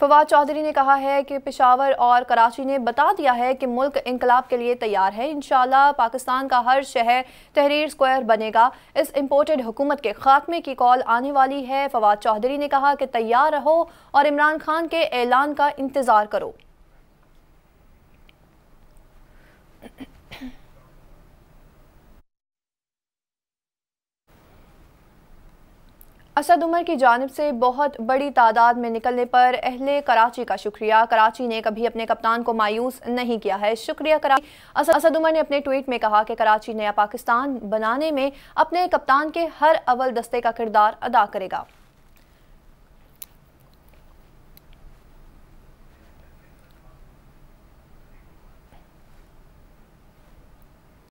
फवाद चौधरी ने कहा है कि पिशावर और कराची ने बता दिया है कि मुल्क इनकलाब के लिए तैयार है इन पाकिस्तान का हर शहर तहरीर स्क्वायर बनेगा इस इम्पोर्टेड हुकूमत के खात्मे की कॉल आने वाली है फवाद चौधरी ने कहा कि तैयार रहो और इमरान खान के ऐलान का इंतज़ार करो असद उमर की जानब से बहुत बड़ी तादाद में निकलने पर अहले कराची का शुक्रिया कराची ने कभी अपने कप्तान को मायूस नहीं किया है शुक्रिया कराची असद, असद उमर ने अपने ट्वीट में कहा कि कराची नया पाकिस्तान बनाने में अपने कप्तान के हर अवल दस्ते का किरदार अदा करेगा